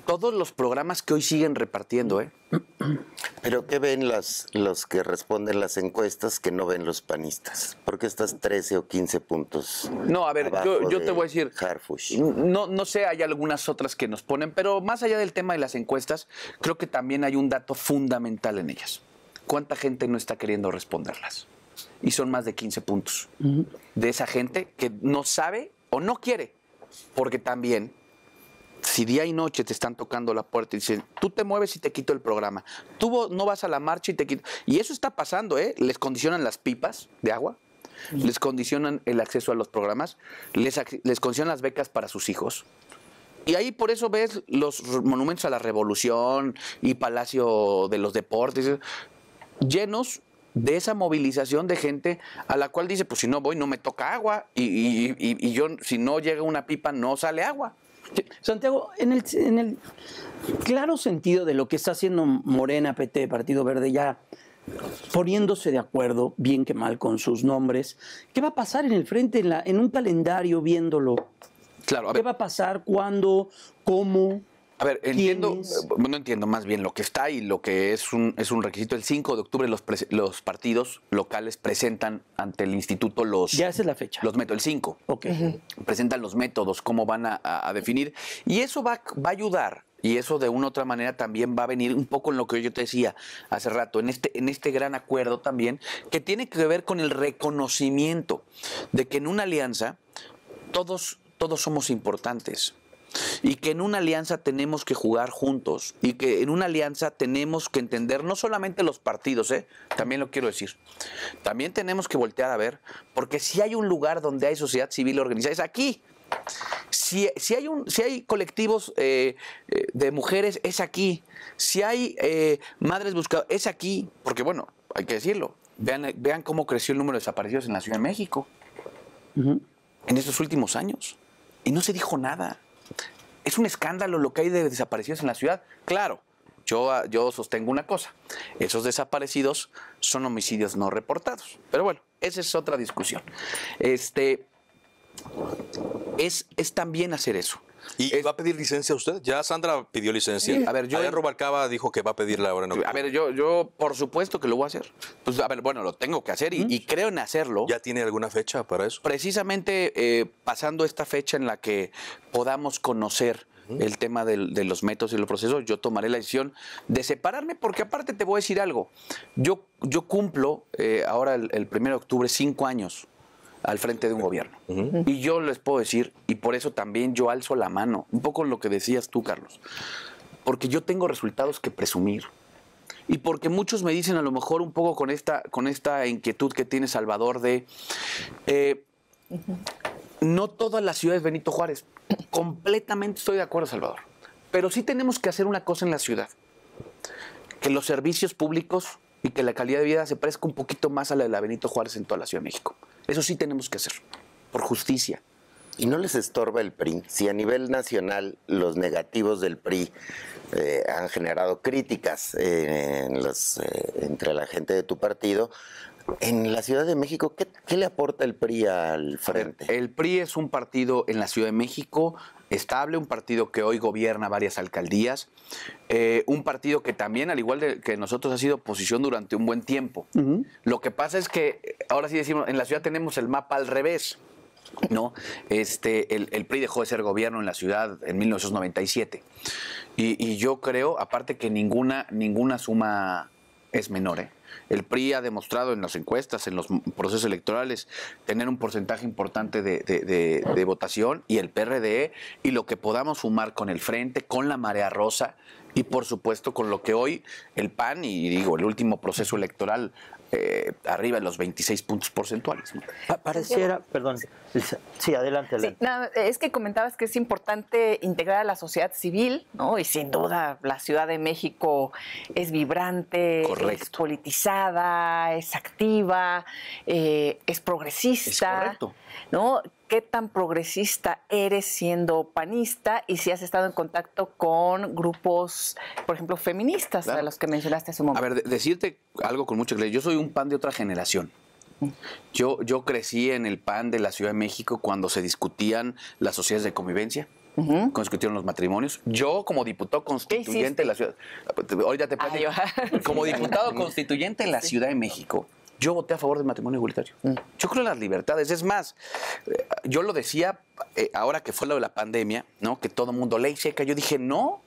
todos los programas que hoy siguen repartiendo, ¿eh? Pero ¿qué ven los que responden las encuestas que no ven los panistas? Porque estás 13 o 15 puntos. No, a ver, yo, te voy a decir. Harfush. No, no sé, hay algunas otras que nos ponen, pero más allá del tema de las encuestas, creo que también hay un dato fundamental en ellas. ¿Cuánta gente no está queriendo responderlas? Y son más de 15 puntos de esa gente que no sabe o no quiere, porque también si día y noche te están tocando la puerta y dicen, tú te mueves y te quito el programa, tú no vas a la marcha y te quito. Y eso está pasando, ¿eh? Les condicionan las pipas de agua, les condicionan el acceso a los programas, les, condicionan las becas para sus hijos. Y ahí por eso ves los monumentos a la revolución y Palacio de los Deportes llenos de esa movilización de gente a la cual dice, pues si no voy no me toca agua y, y yo si no llega una pipa no sale agua. Santiago, en el, en el claro sentido de lo que está haciendo Morena, PT, Partido Verde, ya poniéndose de acuerdo, bien que mal, con sus nombres, ¿qué va a pasar en el frente, en, en un calendario viéndolo? Claro, ¿Qué va a pasar? ¿Cuándo? ¿Cómo? A ver, entiendo, eh, no entiendo más bien lo que está y lo que es un, es un requisito. El 5 de octubre los, los partidos locales presentan ante el instituto los... Ya la fecha. Los métodos, el 5. Presentan los métodos, cómo van a, definir. Y eso va, va a ayudar y eso de una u otra manera también va a venir un poco en lo que yo te decía hace rato, en este, en este gran acuerdo también, que tiene que ver con el reconocimiento de que en una alianza todos, todos somos importantes y que en una alianza tenemos que jugar juntos y que en una alianza tenemos que entender no solamente los partidos, ¿eh? también lo quiero decir, también tenemos que voltear a ver, porque si hay un lugar donde hay sociedad civil organizada, es aquí. Si, si, hay, si hay colectivos eh, eh, de mujeres, es aquí. Si hay eh, madres buscadas, es aquí. Porque bueno, hay que decirlo. Vean, vean cómo creció el número de desaparecidos en la Ciudad de México en estos últimos años. Y no se dijo nada. Es un escándalo lo que hay de desaparecidos en la ciudad. Claro, yo, ah, yo sostengo una cosa. Esos desaparecidos son homicidios no reportados. Pero bueno, esa es otra discusión. Este, es, es también hacer eso. ¿Y va a pedir licencia usted? Ya Sandra pidió licencia. A ver, yo. Rubalcaba dijo que va a pedirla ahora en A ver, yo, yo por supuesto que lo voy a hacer. Pues, a ver, bueno, lo tengo que hacer y, creo en hacerlo. ¿Ya tiene alguna fecha para eso? Precisamente eh, pasando esta fecha en la que podamos conocer el tema de, los métodos y los procesos, yo tomaré la decisión de separarme, porque aparte te voy a decir algo. Yo, yo cumplo eh, ahora el, el 1 de octubre cinco años al frente de un gobierno. Y yo les puedo decir, y por eso también yo alzo la mano, un poco lo que decías tú, Carlos, porque yo tengo resultados que presumir. Y porque muchos me dicen a lo mejor un poco con esta, con esta inquietud que tiene Salvador de... Eh, no todas las ciudades Benito Juárez. Completamente estoy de acuerdo, Salvador. Pero sí tenemos que hacer una cosa en la ciudad. Que los servicios públicos y que la calidad de vida se parezca un poquito más a la de la Benito Juárez en toda la Ciudad de México. Eso sí tenemos que hacer, por justicia. ¿Y no les estorba el PRI? Si a nivel nacional los negativos del PRI eh, han generado críticas eh, eh, entre la gente de tu partido, en la Ciudad de México, ¿qué, le aporta el PRI al frente? El PRI es un partido en la Ciudad de México estable, un partido que hoy gobierna varias alcaldías, eh, un partido que también, al igual que nosotros, ha sido oposición durante un buen tiempo. Lo que pasa es que, ahora sí decimos, en la ciudad tenemos el mapa al revés. ¿no? Este, el, PRI dejó de ser gobierno en la ciudad en 1997. Y, y yo creo, aparte, que ninguna, ninguna suma es menor. ¿eh? El PRI ha demostrado en las encuestas, en los procesos electorales, tener un porcentaje importante de, votación y el PRD y lo que podamos fumar con el Frente, con la Marea Rosa y por supuesto con lo que hoy el PAN y digo el último proceso electoral eh, arriba de los 26 puntos porcentuales. pareciera, perdón, sí, adelante. es que comentabas que es importante integrar a la sociedad civil, ¿no? Y sin duda la Ciudad de México es vibrante, es politizada, es activa, eh, es progresista, es correcto. ¿no? qué tan progresista eres siendo panista y si has estado en contacto con grupos, por ejemplo, feministas, a los que mencionaste hace un momento. A ver, decirte algo con mucho claridad. Yo soy un pan de otra generación. Mm. Yo, yo crecí en el PAN de la Ciudad de México cuando se discutían las sociedades de convivencia. cuando se discutieron los matrimonios. Yo, como diputado constituyente de la ciudad. te ah, Como diputado constituyente de la Ciudad de México, yo voté a favor del matrimonio igualitario. Mm. Yo creo en las libertades. Es más, eh, yo lo decía eh, ahora que fue lo de la pandemia, ¿no? Que todo el mundo ley seca. Yo dije, no,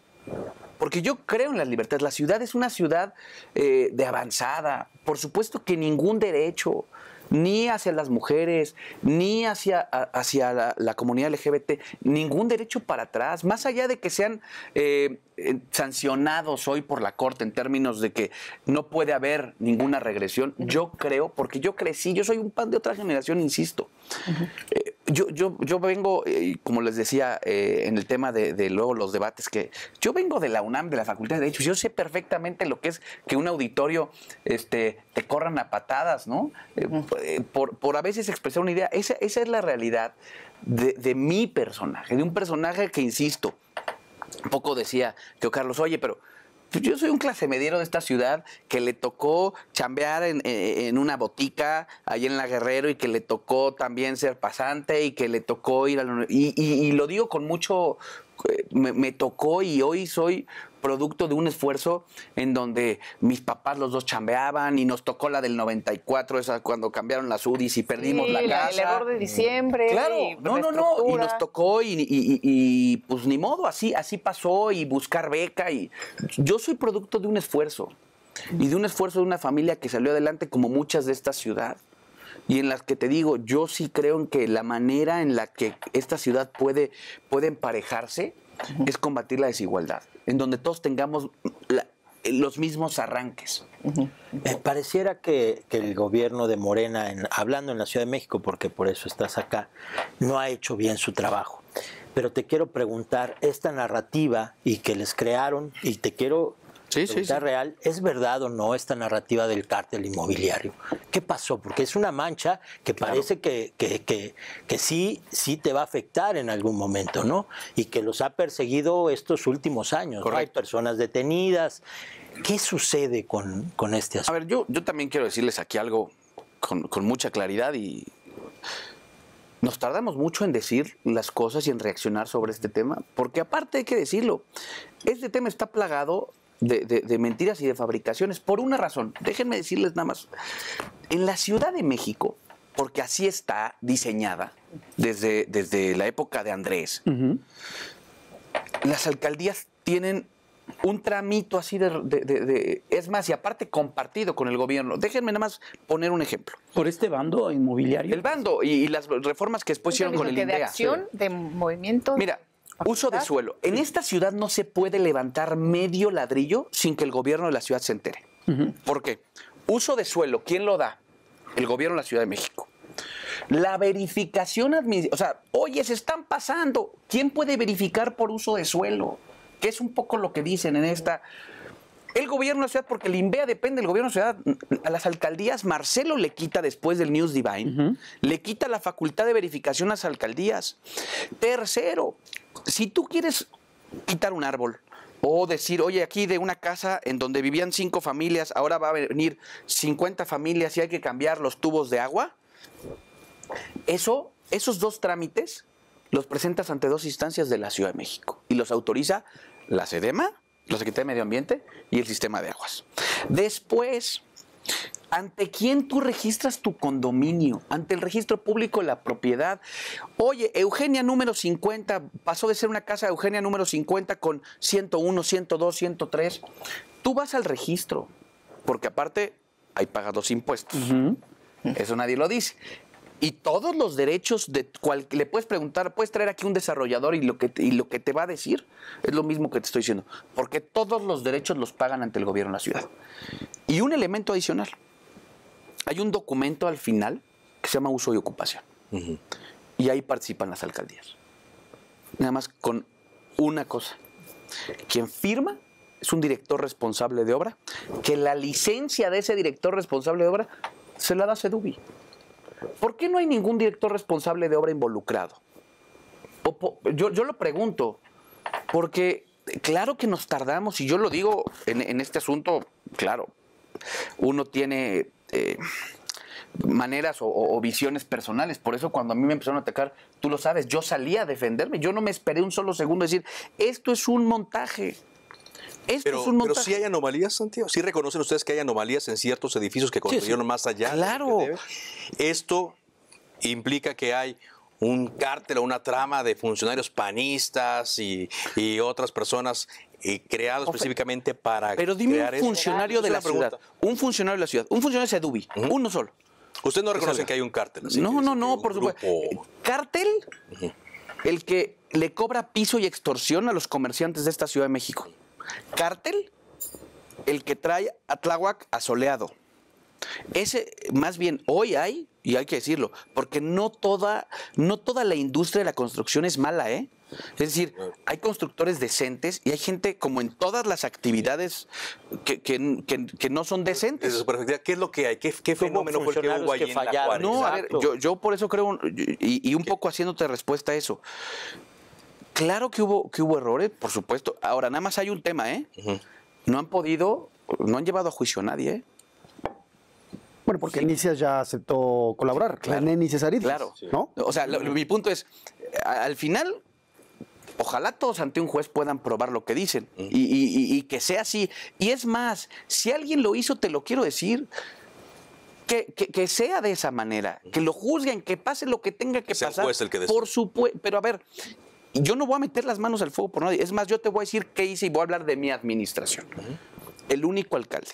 porque yo creo en las libertades. La ciudad es una ciudad eh, de avanzada. Por supuesto que ningún derecho, ni hacia las mujeres, ni hacia, hacia la, comunidad LGBT, ningún derecho para atrás, más allá de que sean eh, eh, sancionados hoy por la Corte en términos de que no puede haber ninguna regresión, yo creo, porque yo crecí, yo soy un pan de otra generación, insisto yo, yo, yo vengo, eh, como les decía eh, en el tema de, luego los debates, que yo vengo de la UNAM, de la Facultad de Derechos, yo sé perfectamente lo que es que un auditorio este, te corran a patadas, ¿no? Eh, por, a veces expresar una idea. Esa, esa es la realidad de, de mi personaje, de un personaje que, insisto, un poco decía que Carlos, oye, pero pues, yo soy un clase mediero de esta ciudad que le tocó chambear eh, eh, en, una botica ahí en La Guerrero y que le tocó también ser pasante y que le tocó ir a y, y, lo digo con mucho, eh, me, me, tocó y hoy soy producto de un esfuerzo en donde mis papás los dos chambeaban y nos tocó la del 94, esa cuando cambiaron las UDIs y perdimos la, casa. El error de diciembre. Claro, no, no, no. Y nos tocó y, pues ni modo, así, así pasó y buscar beca. y Yo soy producto de un esfuerzo y de un esfuerzo de una familia que salió adelante como muchas de esta ciudad y en las que te digo, yo sí creo en que la manera en la que esta ciudad puede, puede emparejarse es combatir la desigualdad, en donde todos tengamos los mismos arranques. me eh, pareciera que, el gobierno de Morena, hablando en la Ciudad de México, porque por eso estás acá, no ha hecho bien su trabajo. Pero te quiero preguntar, esta narrativa y que les crearon, y te quiero real, ¿es verdad o no esta narrativa del cártel inmobiliario? ¿Qué pasó? Porque es una mancha que parece que, que, sí, sí te va a afectar en algún momento, ¿no? Y que los ha perseguido estos últimos años. Hay personas detenidas. ¿Qué sucede con, este asunto? A ver, yo, yo también quiero decirles aquí algo con, con mucha claridad y nos tardamos mucho en decir las cosas y en reaccionar sobre este tema, porque aparte hay que decirlo, este tema está plagado de, de, mentiras y de fabricaciones por una razón. Déjenme decirles nada más. En la Ciudad de México, porque así está diseñada desde, desde la época de Andrés, las alcaldías tienen un tramito así de, Es más, y aparte compartido con el gobierno. Déjenme nada más poner un ejemplo. ¿Por este bando inmobiliario? El bando y, las reformas que después hicieron con el que De de movimiento. Mira, Uso de suelo. En esta ciudad no se puede levantar medio ladrillo sin que el gobierno de la ciudad se entere. ¿Por qué? Uso de suelo, ¿quién lo da? El gobierno de la Ciudad de México. La verificación administrativa, o sea, oye, se están pasando. ¿Quién puede verificar por uso de suelo? Que es un poco lo que dicen en esta el gobierno de ciudad, porque el INVEA depende del gobierno de ciudad, a las alcaldías, Marcelo le quita después del News Divine, le quita la facultad de verificación a las alcaldías. Tercero, si tú quieres quitar un árbol, o decir, oye, aquí de una casa en donde vivían cinco familias, ahora va a venir 50 familias y hay que cambiar los tubos de agua. Eso, esos dos trámites los presentas ante dos instancias de la Ciudad de México y los autoriza la SEDEMA la Secretaría de Medio Ambiente y el sistema de aguas. Después, ¿ante quién tú registras tu condominio? Ante el registro público de la propiedad. Oye, Eugenia número 50 pasó de ser una casa de Eugenia número 50 con 101, 102, 103. Tú vas al registro, porque aparte hay pagados impuestos. Eso nadie lo dice. Y todos los derechos de cual le puedes preguntar, puedes traer aquí un desarrollador y lo que te, lo que te va a decir es lo mismo que te estoy diciendo, porque todos los derechos los pagan ante el gobierno de la ciudad. Y un elemento adicional. Hay un documento al final que se llama uso y ocupación. Y ahí participan las alcaldías. Nada más con una cosa. Quien firma es un director responsable de obra, que la licencia de ese director responsable de obra se la da Sedubi. ¿Por qué no hay ningún director responsable de obra involucrado? Yo, lo pregunto, porque claro que nos tardamos, y yo lo digo en, este asunto, claro, uno tiene... Eh, maneras o, o, visiones personales. Por eso cuando a mí me empezaron a atacar, tú lo sabes, yo salí a defenderme, yo no me esperé un solo segundo a decir, esto es un montaje pero, sí hay anomalías, Santiago. Sí reconocen ustedes que hay anomalías en ciertos edificios que construyeron más allá. Claro. Esto implica que hay un cártel o una trama de funcionarios panistas y, otras personas y eh, creado específicamente para Pero dime un funcionario de la, ciudad, un funcionario de la ciudad, un funcionario de Sedubi, uno solo. Usted no reconoce que hay un cártel. no, no, no, por supuesto. Cártel, el que le cobra piso y extorsión a los comerciantes de esta Ciudad de México. Cártel, el que trae a Tláhuac asoleado. Ese, más bien, hoy hay, y hay que decirlo, porque no toda, no toda la industria de la construcción es mala, ¿eh? Es decir, hay constructores decentes y hay gente como en todas las actividades que, no son decentes. ¿Qué es lo que hay? ¿Qué, fenómeno fue No, yo, por eso creo, y un poco haciéndote respuesta a eso, Claro que hubo, que hubo errores, por supuesto. Ahora, nada más hay un tema, ¿eh? No han podido, no han llevado a juicio a nadie, ¿eh? Bueno, porque Inicias ya aceptó colaborar, claro. la Neni claro. ¿no? O sea, mi punto es, al final, ojalá todos ante un juez puedan probar lo que dicen y, que sea así. Y es más, si alguien lo hizo, te lo quiero decir. Que, que, sea de esa manera, que lo juzguen, que pase lo que tenga que, pasar. el el que decide. Por supuesto. Pero a ver, yo no voy a meter las manos al fuego por nadie. Es más, yo te voy a decir qué hice y voy a hablar de mi administración. El único alcalde.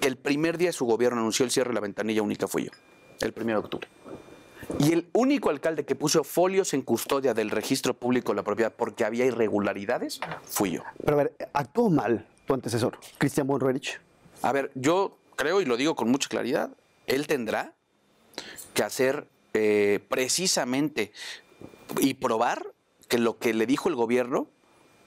El primer día de su gobierno anunció el cierre de la ventanilla única fui yo, el 1 de octubre. Y el único alcalde que puso folios en custodia del registro público de la propiedad porque había irregularidades fui yo. Pero a ver, actuó mal tu antecesor, Cristian Bonroerich. A ver, yo creo y lo digo con mucha claridad, él tendrá que hacer eh, precisamente y probar que lo que le dijo el gobierno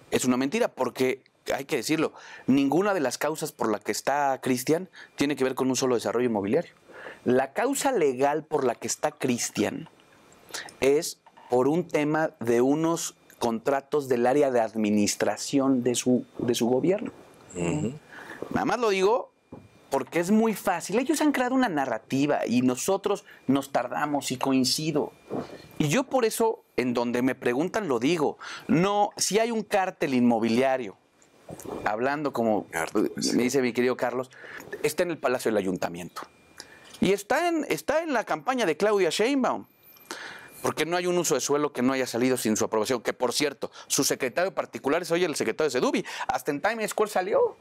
es una mentira, porque hay que decirlo, ninguna de las causas por la que está Cristian tiene que ver con un solo desarrollo inmobiliario. La causa legal por la que está Cristian es por un tema de unos contratos del área de administración de su, de su gobierno. Nada más lo digo porque es muy fácil. Ellos han creado una narrativa y nosotros nos tardamos y coincido. Y yo por eso, en donde me preguntan, lo digo. No, si hay un cártel inmobiliario, hablando como me dice mi querido Carlos, está en el Palacio del Ayuntamiento. Y está en, está en la campaña de Claudia Sheinbaum. Porque no hay un uso de suelo que no haya salido sin su aprobación. Que por cierto, su secretario particular es hoy el secretario de Sedubi. Hasta en Times Square salió.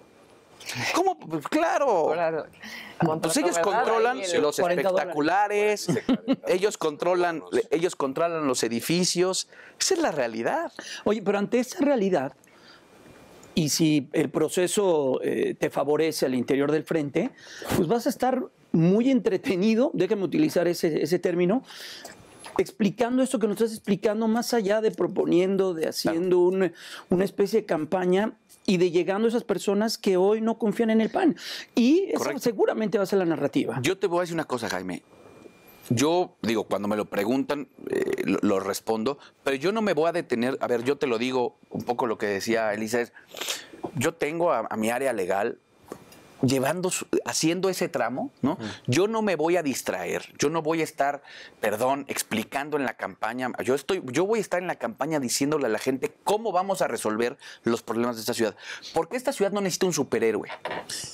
¿Cómo? Claro. claro. Pues ellos controlan los espectaculares, ellos controlan, ellos controlan los edificios. Esa es la realidad. Oye, pero ante esa realidad, y si el proceso eh, te favorece al interior del frente, pues vas a estar muy entretenido, déjame utilizar ese, término, explicando esto que nos estás explicando, más allá de proponiendo, de haciendo una especie de campaña y de llegando a esas personas que hoy no confían en el PAN. Y seguramente va a ser la narrativa. Yo te voy a decir una cosa, Jaime. Yo digo, cuando me lo preguntan, eh, lo, respondo, pero yo no me voy a detener. A ver, yo te lo digo un poco lo que decía Elisa, yo tengo a mi área legal llevando, haciendo ese tramo, ¿no? Yo no me voy a distraer, yo no voy a estar, perdón, explicando en la campaña, yo, estoy, yo voy a estar en la campaña diciéndole a la gente cómo vamos a resolver los problemas de esta ciudad. Porque esta ciudad no necesita un superhéroe,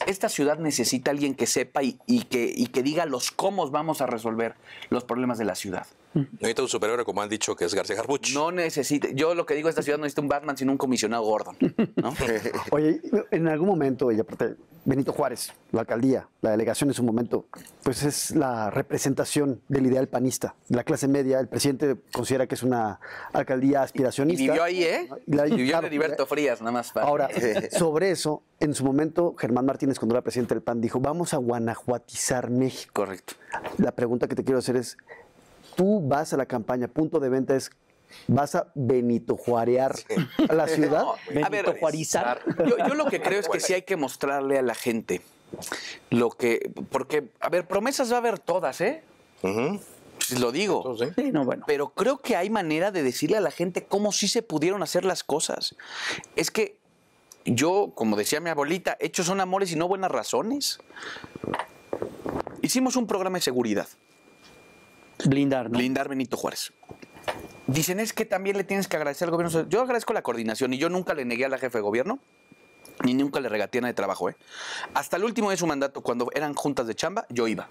esta ciudad necesita alguien que sepa y, que, y que diga los cómo vamos a resolver los problemas de la ciudad. Necesita un superhéroe, como han dicho, que es García Jarpuch. No necesita. Yo lo que digo, esta ciudad no necesita un Batman, sino un comisionado Gordon. Oye, en algún momento, y aparte, Benito Juárez, la alcaldía, la delegación en su momento, pues es la representación del ideal panista, la clase media. El presidente considera que es una alcaldía aspiracionista. Y vivió ahí, ¿eh? vivió claro, Liberto Frías, nada más. Ahora, sobre eso, en su momento, Germán Martínez, cuando era presidente del PAN, dijo, vamos a guanajuatizar México. Correcto. La pregunta que te quiero hacer es, tú vas a la campaña, punto de venta es vas a benitojuarear a la ciudad. a yo, lo que creo es que sí hay que mostrarle a la gente lo que, porque, a ver, promesas va a haber todas, ¿eh? Si lo digo. ¿eh? sí, no, bueno. Pero creo que hay manera de decirle a la gente cómo sí se pudieron hacer las cosas. Es que yo, como decía mi abuelita, hechos son amores y no buenas razones. Hicimos un programa de seguridad. Blindar, ¿no? Blindar Benito Juárez. Dicen es que también le tienes que agradecer al gobierno. Yo agradezco la coordinación y yo nunca le negué a la jefe de gobierno ni nunca le regateé nada de trabajo. ¿eh? Hasta el último de su mandato, cuando eran juntas de chamba, yo iba.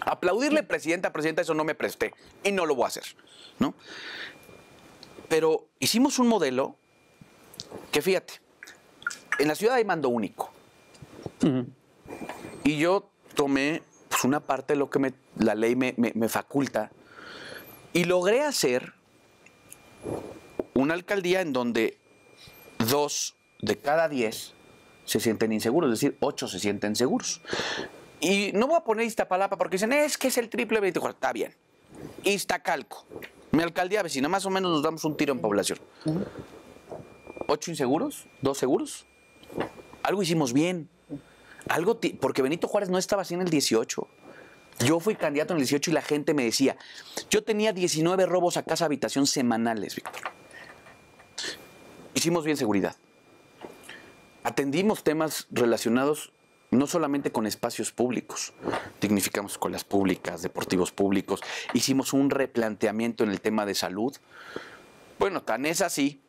Aplaudirle presidenta, presidenta, eso no me presté y no lo voy a hacer. ¿no? Pero hicimos un modelo que fíjate, en la ciudad hay mando único. Y yo tomé una parte de lo que la ley me, faculta. Y logré hacer una alcaldía en donde dos de cada diez se sienten inseguros, es decir, ocho se sienten seguros. Y no voy a poner Iztapalapa porque dicen, es que es el triple 24, está bien. Iztacalco, mi alcaldía vecina, más o menos nos damos un tiro en población. ¿Ocho inseguros? ¿Dos seguros? Algo hicimos bien. Algo porque Benito Juárez no estaba así en el 18. Yo fui candidato en el 18 y la gente me decía, yo tenía 19 robos a casa habitación semanales, Víctor. Hicimos bien seguridad. Atendimos temas relacionados no solamente con espacios públicos, dignificamos escuelas públicas, deportivos públicos, hicimos un replanteamiento en el tema de salud. Bueno, tan es así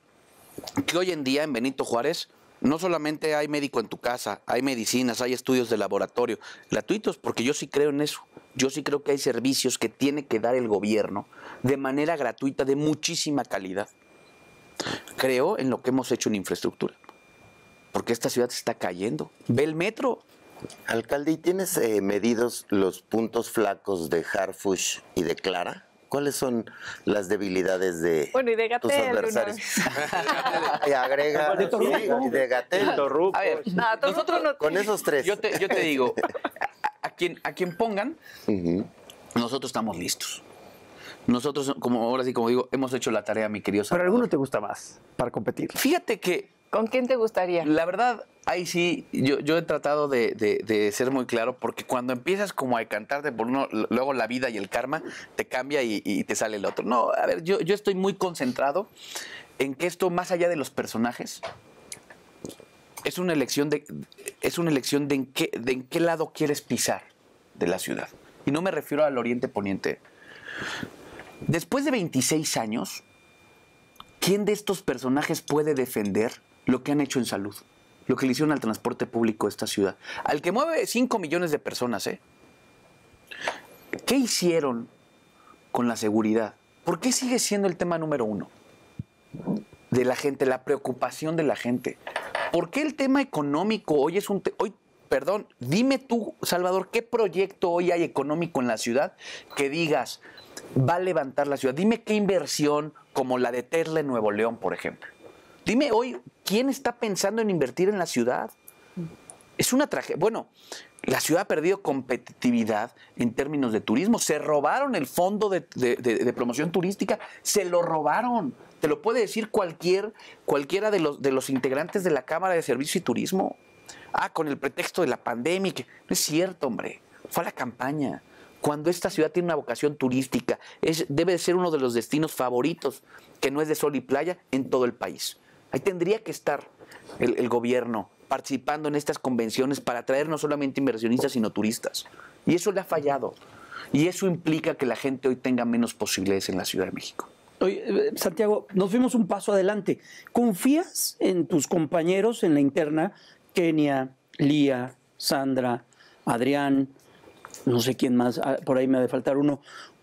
que hoy en día en Benito Juárez no solamente hay médico en tu casa, hay medicinas, hay estudios de laboratorio gratuitos, porque yo sí creo en eso. Yo sí creo que hay servicios que tiene que dar el gobierno de manera gratuita, de muchísima calidad. Creo en lo que hemos hecho en infraestructura, porque esta ciudad está cayendo. Ve el metro. Alcalde, ¿y tienes eh, medidos los puntos flacos de Harfush y de Clara? ¿Cuáles son las debilidades de tus adversarios? y agrega de de Gatel. A ver, nosotros con esos tres. Yo te, digo, a, quien, a quien pongan, nosotros estamos listos. Nosotros, como ahora sí, como digo, hemos hecho la tarea, mi querido. Salvador. ¿Pero alguno te gusta más para competir? Fíjate que. ¿Con quién te gustaría? La verdad, ahí sí, yo, he tratado de, ser muy claro, porque cuando empiezas como a cantarte por uno, luego la vida y el karma te cambia y, te sale el otro. No, a ver, yo, estoy muy concentrado en que esto, más allá de los personajes, es una elección de, es una elección de en qué lado quieres pisar de la ciudad. Y no me refiero al oriente poniente. Después de 26 años, ¿quién de estos personajes puede defender lo que han hecho en salud? lo que le hicieron al transporte público de esta ciudad, al que mueve 5 millones de personas, ¿eh? ¿Qué hicieron con la seguridad? ¿Por qué sigue siendo el tema número uno de la gente, la preocupación de la gente? ¿Por qué el tema económico hoy es un... Hoy, perdón, dime tú, Salvador, ¿qué proyecto hoy hay económico en la ciudad que digas va a levantar la ciudad? Dime qué inversión como la de Tesla en Nuevo León, por ejemplo Dime hoy, ¿quién está pensando en invertir en la ciudad? Es una tragedia. Bueno, la ciudad ha perdido competitividad en términos de turismo. Se robaron el fondo de, promoción turística, se lo robaron. Te lo puede decir cualquier, cualquiera de los, integrantes de la Cámara de Servicio y Turismo. Ah, con el pretexto de la pandemia. No es cierto, hombre. Fue a la campaña. Cuando esta ciudad tiene una vocación turística, debe de ser uno de los destinos favoritos, que no es de sol y playa, en todo el país. Ahí tendría que estar el, gobierno participando en estas convenciones para atraer no solamente inversionistas, sino turistas. Y eso le ha fallado. Y eso implica que la gente hoy tenga menos posibilidades en la Ciudad de México. Oye, eh, Santiago, nos fuimos un paso adelante. ¿Confías en tus compañeros en la interna? Kenia, Lía, Sandra, Adrián, no sé quién más, ah, por ahí me ha de faltar uno.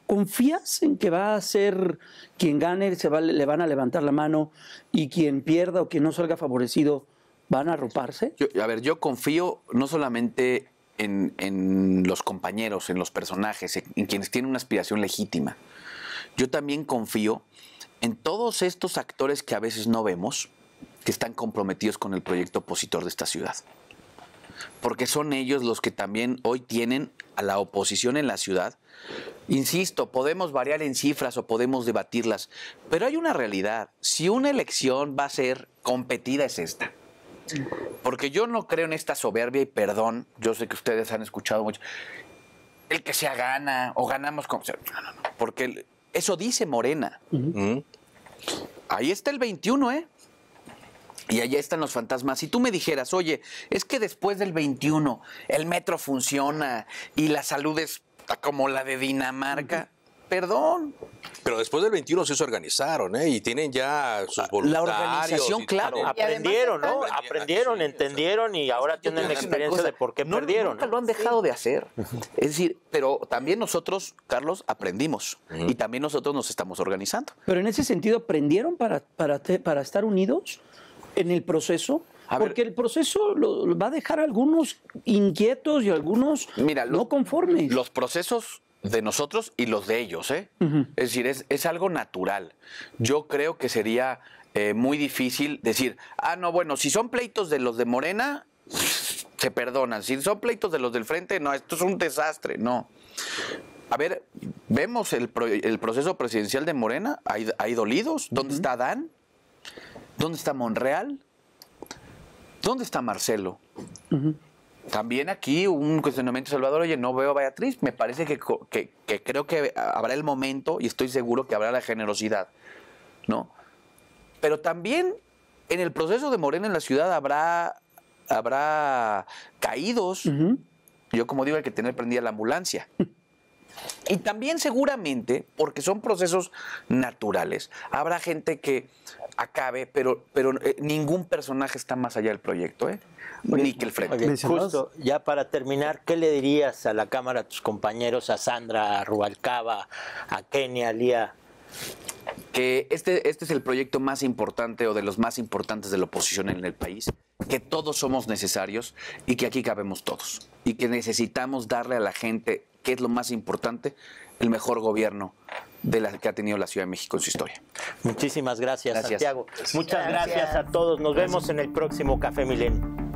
¿Confías en que va a ser quien gane, se le van a levantar la mano y quien pierda o quien no salga favorecido van a arroparse? a ver, yo confío no solamente en, los compañeros, en los personajes, en quienes tienen una aspiración legítima. Yo también confío en todos estos actores que a veces no vemos, que están comprometidos con el proyecto opositor de esta ciudad porque son ellos los que también hoy tienen a la oposición en la ciudad. Insisto, podemos variar en cifras o podemos debatirlas, pero hay una realidad. Si una elección va a ser competida es esta. Porque yo no creo en esta soberbia y perdón, yo sé que ustedes han escuchado mucho, el que sea gana o ganamos con... No, no, no, porque eso dice Morena. Ahí está el 21, ¿eh? Y allá están los fantasmas. Si tú me dijeras, oye, es que después del 21 el metro funciona y la salud es como la de Dinamarca. perdón. Pero después del 21 sí se organizaron, ¿eh? Y tienen ya sus ah, voluntarios. La organización, claro. Aprendieron, ¿no? Aprendieron, entendieron y ahora tienen la experiencia de por qué perdieron. lo han dejado de hacer. Es decir, pero también nosotros, Carlos, aprendimos. Y también nosotros nos estamos organizando. Pero en ese sentido, ¿aprendieron para, para, para estar unidos? en el proceso? Porque el proceso va a dejar algunos inquietos y algunos no conformes. Los procesos de nosotros y los de ellos, ¿eh? Es decir, es, algo natural. Yo creo que sería eh, muy difícil decir, ah, no, bueno, si son pleitos de los de Morena, se perdonan. Si son pleitos de los del frente, no, esto es un desastre, no. A ver, vemos el, proceso presidencial de Morena, hay, dolidos, ¿dónde está Dan? ¿Dónde está Monreal? ¿Dónde está Marcelo? También aquí un cuestionamiento, Salvador, oye, no veo a Beatriz, me parece que, que, creo que habrá el momento y estoy seguro que habrá la generosidad, ¿no? Pero también en el proceso de Morena en la ciudad habrá, habrá caídos. Yo como digo, hay que tener prendida la ambulancia. Y también seguramente, porque son procesos naturales, habrá gente que acabe, pero, pero eh, ningún personaje está más allá del proyecto, ¿eh? Ni que el frente. Justo, ya para terminar, ¿qué le dirías a la cámara, a tus compañeros, a Sandra, a Rubalcaba, a Kenia, a Lía? que este, este es el proyecto más importante o de los más importantes de la oposición en el país, que todos somos necesarios y que aquí cabemos todos y que necesitamos darle a la gente que es lo más importante, el mejor gobierno de que ha tenido la Ciudad de México en su historia. Muchísimas gracias, Santiago. Muchas gracias. a todos. Nos vemos en el próximo Café Milenio.